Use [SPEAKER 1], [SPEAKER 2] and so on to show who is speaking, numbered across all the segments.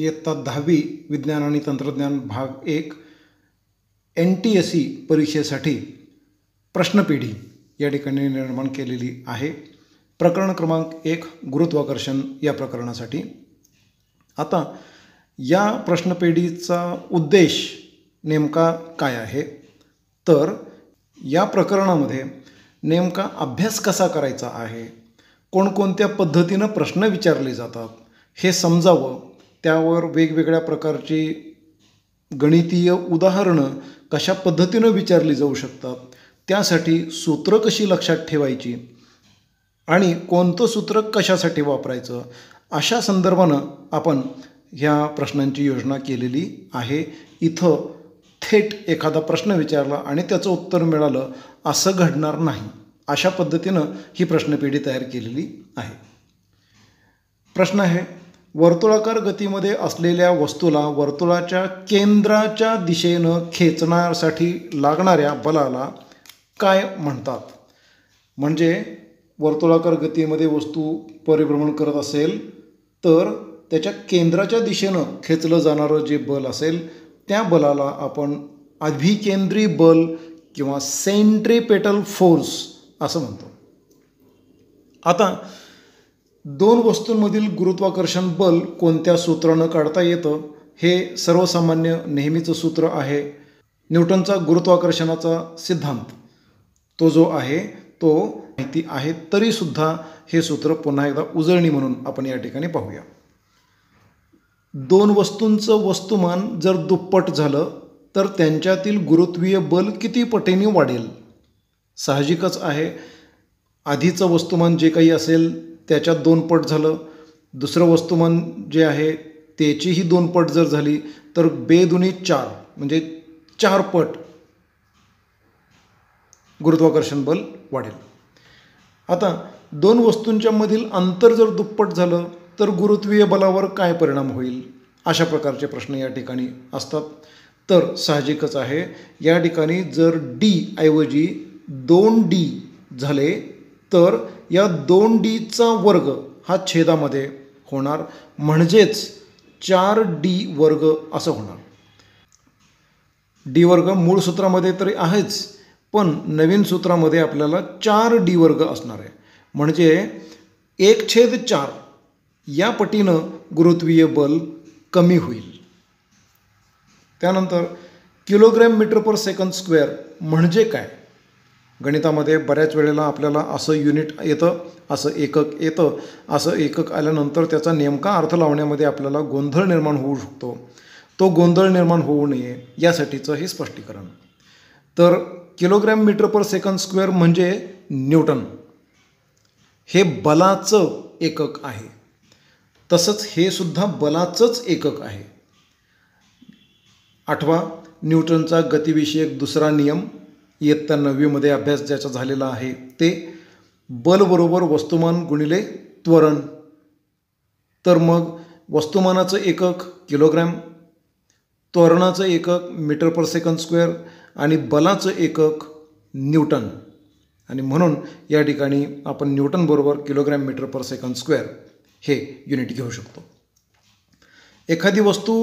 [SPEAKER 1] इयत्ता दहावी विज्ञान आणि तंत्रज्ञान भाग एक एन टी एस सी परीक्षेसाठी प्रश्नपेढी या ठिकाणी निर्माण केलेली आहे प्रकरण क्रमांक एक गुरुत्वाकर्षण या प्रकरणासाठी आता या प्रश्नपेढीचा उद्देश नेमका काय आहे तर या प्रकरणामध्ये नेमका अभ्यास कसा करायचा आहे कोणकोणत्या पद्धतीनं प्रश्न विचारले जातात हे समजावं त्यावर वेगवेगळ्या प्रकारची गणितीय उदाहरणं कशा पद्धतीनं विचारली जाऊ शकतात त्यासाठी सूत्रं कशी लक्षात ठेवायची आणि कोणतं सूत्र कशासाठी वापरायचं अशा संदर्भानं आपण ह्या प्रश्नांची योजना केलेली आहे इथं थेट एखादा प्रश्न विचारला आणि त्याचं उत्तर मिळालं असं घडणार नाही अशा पद्धतीनं ही प्रश्नपेढी तयार केलेली आहे प्रश्न आहे वर्तुळाकार गतीमध्ये असलेल्या वस्तूला वर्तुळाच्या केंद्राच्या दिशेनं खेचण्यासाठी लागणाऱ्या बलाला काय म्हणतात म्हणजे वर्तुळाकार गतीमध्ये वस्तू परिभ्रमण करत असेल तर त्याच्या केंद्राच्या दिशेनं खेचलं जाणारं जे बल असेल त्या बलाला आपण अभिकेंद्री बल किंवा सेंट्रीपेटल फोर्स असं म्हणतो आता दोन वस्तूंमधील गुरुत्वाकर्षण बल कोणत्या सूत्रानं काढता येतं हे सर्वसामान्य नेहमीचं सूत्र आहे न्यूटनचा गुरुत्वाकर्षणाचा सिद्धांत तो जो आहे तो माहिती आहे तरीसुद्धा हे सूत्र पुन्हा एकदा उजळणी म्हणून आपण या ठिकाणी पाहूया दोन वस्तूंचं वस्तुमान जर दुप्पट झालं तर त्यांच्यातील गुरुत्वीय बल किती पटीने वाढेल साहजिकच आहे आधीचं वस्तुमान जे काही असेल त्याच्यात दोन पट झालं दुसरं वस्तुमान जे आहे त्याचीही दोन पट जर झाली तर बेदुनी चार म्हणजे चार पट गुरुत्वाकर्षण बल वाढेल आता दोन वस्तूंच्या मधील अंतर जर दुप्पट झालं तर गुरुत्वीय बलावर काय परिणाम होईल अशा प्रकारचे प्रश्न या ठिकाणी असतात तर साहजिकच आहे या ठिकाणी जर डी ऐवजी दोन डी झाले तर या दोन डीचा वर्ग हा छेदामध्ये होणार म्हणजेच चार डी वर्ग असं होणार डी वर्ग मूळ सूत्रामध्ये तरी आहेच पण नवीन सूत्रामध्ये आपल्याला चार डी वर्ग असणार आहे म्हणजे एक छेद चार या पटीनं गुरुत्वीय बल कमी होईल त्यानंतर kilogram metre per second square म्हणजे काय गणितामध्ये बऱ्याच वेळेला आपल्याला असं युनिट येतं असं एकक येतं असं एकक आल्यानंतर त्याचा नेमका अर्थ लावण्यामध्ये आपल्याला गोंधळ निर्माण होऊ शकतो तो गोंधळ निर्माण होऊ नये यासाठीचं हे स्पष्टीकरण तर kilogram metre per second square म्हणजे न्यूटन हे बलाचं एकक आहे तसंच हे सुद्धा बलाचंच एकक आहे आठवा न्यूटनचा गतिविषयक दुसरा नियम इयत्ता नववीमध्ये अभ्यास ज्याचा झालेला आहे ते बलबरोबर वस्तुमान गुणिले त्वरण तर मग वस्तुमानाचं एकक किलोग्रॅम त्वरणाचं एकक मीटर पर सेकंद स्क्वेअर आणि बलाचं एकक न्यूटन आणि म्हणून या ठिकाणी आपण न्यूटनबरोबर kilogram metre per second square हे युनिट घेऊ शकतो एखादी वस्तू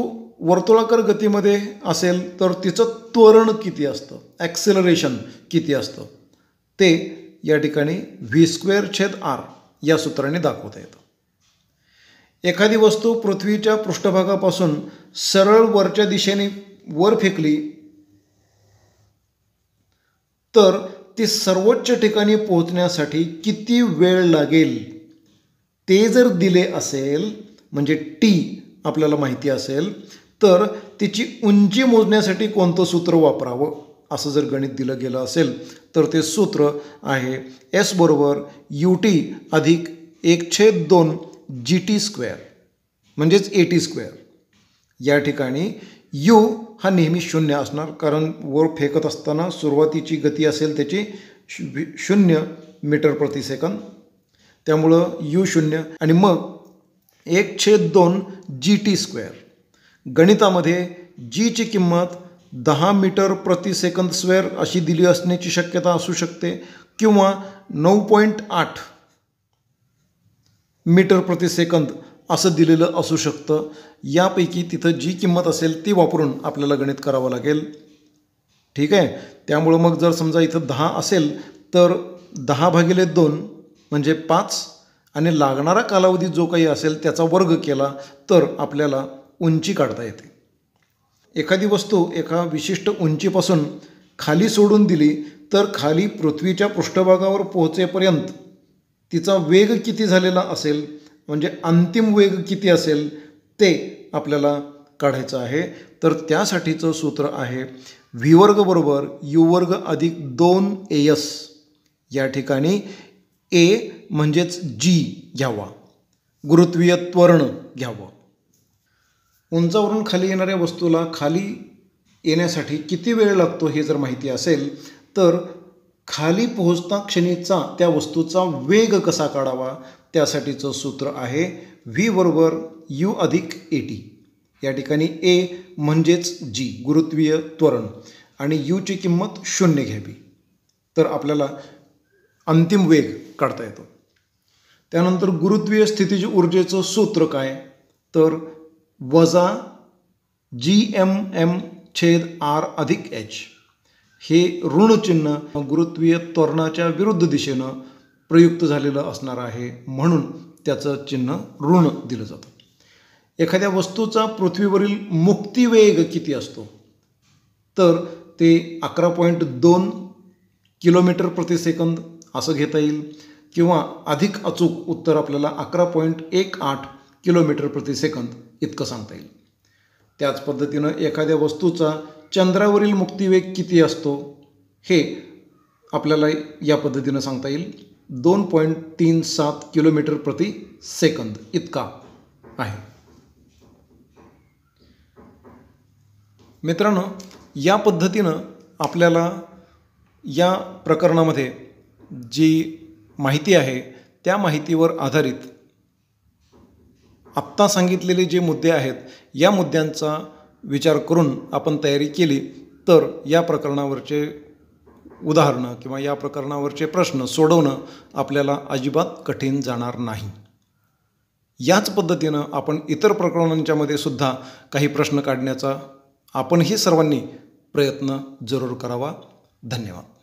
[SPEAKER 1] वर्तुळाकार गतीमध्ये असेल तर तिचं त्वरण किती असतं ॲक्सेलरेशन किती असतं ते या ठिकाणी व्ही स्क्वेअर छेद आर या सूत्राने दाखवता येतं एखादी वस्तू पृथ्वीच्या पृष्ठभागापासून सरळ वरच्या दिशेने वर फेकली तर ती सर्वोच्च ठिकाणी पोहोचण्यासाठी किती वेळ लागेल ते जर दिले असेल म्हणजे टी आपल्याला माहिती असेल तर तिची उंची मोजण्यासाठी कोणतं सूत्र वापरावं असं जर गणित दिलं गेलं असेल तर ते सूत्र आहे एस बरोबर यू टी अधिक एक छेद दोन जी टी स्क्वेअर म्हणजेच ए टी स्क्वेअर या ठिकाणी यू हा नेहमी शून्य असणार कारण वर फेकत असताना सुरुवातीची गती असेल त्याची शु शून्य मीटर प्रति सेकंद त्यामुळं यू शून्य आणि मग एक छेद दोन जी टी स्क्वेअर गणितामध्ये जीची किंमत दहा मीटर प्रति सेकंद स्क्वेअर अशी दिली असण्याची शक्यता असू शकते किंवा नऊ पॉईंट आठ मीटर प्रति सेकंद असं दिलेलं असू शकतं यापैकी तिथं जी किंमत असेल ती वापरून आपल्याला गणित करावं लागेल ठीक आहे त्यामुळं मग जर समजा इथं दहा असेल तर दहा भागिले दोन म्हणजे पाच आणि लागणारा कालावधी जो काही असेल त्याचा वर्ग केला तर आपल्याला उंची काढता येते एखादी वस्तू एका विशिष्ट उंचीपासून खाली सोडून दिली तर खाली पृथ्वीच्या पृष्ठभागावर पोहोचेपर्यंत तिचा वेग किती झालेला असेल म्हणजे अंतिम वेग किती असेल ते आपल्याला काढायचं आहे तर त्यासाठीचं सूत्र आहे वर्ग बरोबर युवर्ग अधिक दोन ए एस या ठिकाणी ए म्हणजेच जी घ्यावा गुरुत्वीय त्वरण घ्यावं उंचावरून खाली येणाऱ्या वस्तूला खाली येण्यासाठी किती वेळ लागतो हे जर माहिती असेल तर खाली पोहोचता क्षणीचा त्या वस्तूचा वेग कसा काढावा त्यासाठीचं सूत्र आहे व्ही बरोबर यू अधिक ए टी या ठिकाणी ए म्हणजेच जी गुरुत्वीय त्वरण आणि यूची किंमत शून्य घ्यावी तर आपल्याला अंतिम वेग काढता येतो त्यानंतर गुरुत्वीय स्थितीचे ऊर्जेचं सूत्र काय तर वजा जी एम एम छेद आर अधिक एच हे ऋणचिन्ह गुरुत्वीय त्वरणाच्या विरुद्ध दिशेनं प्रयुक्त झालेलं असणार आहे म्हणून त्याचं चिन्ह ऋण दिलं जातं एखाद्या वस्तूचा पृथ्वीवरील मुक्तिवेग किती असतो तर ते अकरा पॉईंट दोन किलोमीटर प्रतिसेकंद असं घेता येईल किंवा अधिक अचूक उत्तर आपल्याला अकरा पॉईंट एक आठ किलोमीटर प्रतिसेकंद इतकं सांगता येईल त्याच पद्धतीनं एखाद्या वस्तूचा चंद्रावरील मुक्तिवेग किती असतो हे आपल्याला या पद्धतीनं सांगता येईल दोन पॉईंट तीन सात किलोमीटर प्रति सेकंद इतका आहे मित्रांनो या पद्धतीनं आपल्याला या प्रकरणामध्ये जी माहिती आहे त्या माहितीवर आधारित आत्ता सांगितलेले जे मुद्दे आहेत या मुद्द्यांचा विचार करून आपण तयारी केली तर या प्रकरणावरचे उदाहरणं किंवा या प्रकरणावरचे प्रश्न सोडवणं आपल्याला अजिबात कठीण जाणार नाही याच पद्धतीनं आपण इतर प्रकरणांच्यामध्ये सुद्धा काही प्रश्न काढण्याचा आपणही सर्वांनी प्रयत्न जरूर करावा धन्यवाद